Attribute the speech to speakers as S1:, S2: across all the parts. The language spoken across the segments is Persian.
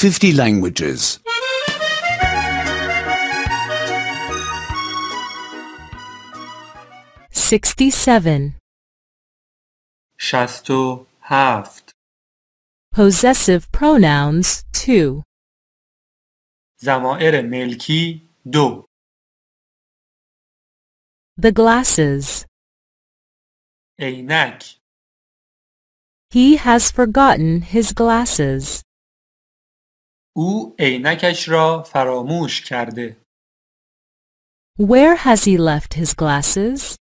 S1: 50 languages. 67.
S2: شست haft.
S1: Possessive pronouns 2.
S2: زمائر ملکی do. The glasses. عینک He has forgotten his glasses. او عینکش را فراموش کرده.
S1: Where has he left his glasses?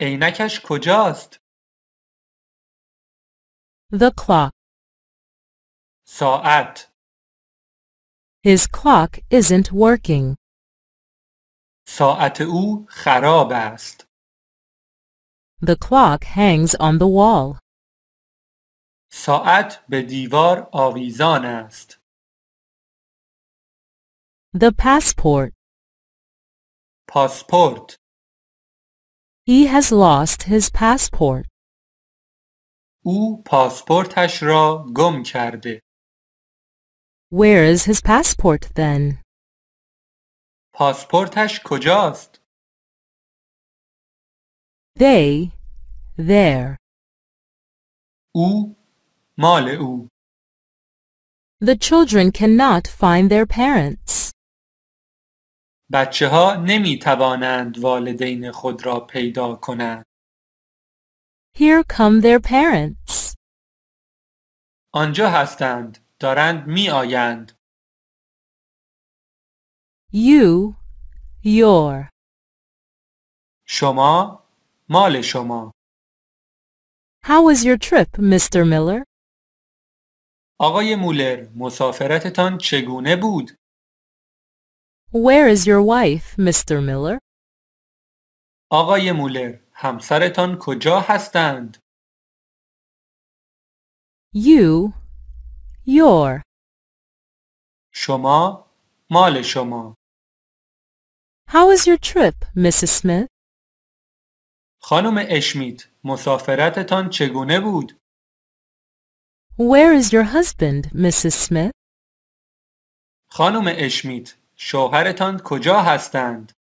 S2: عینکش کجاست؟ The clock. ساعت. His clock isn't working. ساعت او خراب است.
S1: The clock hangs on the wall.
S2: ساعت به دیوار آویزان است. The passport. پاسپورت. He has lost his passport. او پاسپورتش را گم کرده. Where is his passport then? پاسپورتش کجاست؟ They there. او مال او
S1: The children cannot find their parents.
S2: بچه
S3: ها نمی توانند والدین خود را پیدا کنند.
S1: Here come their parents.
S2: آنجا هستند. دارند می آیند. You, your. شما، مال شما. How
S1: was your trip, Mr. Miller?
S2: آقای
S3: مولر مسافرتتان چگونه بود؟
S1: Where is your wife, Mr. Miller?
S3: آقای مولر همسرتان کجا
S2: هستند؟ You your شما مال شما
S1: How از your trip, Mrs. Smith?
S2: خانم اشمیت
S3: مسافرتتان چگونه بود؟
S1: Where is your husband, Mrs. Smith?
S2: خانم اشمیت، شوهرتان کجا هستند؟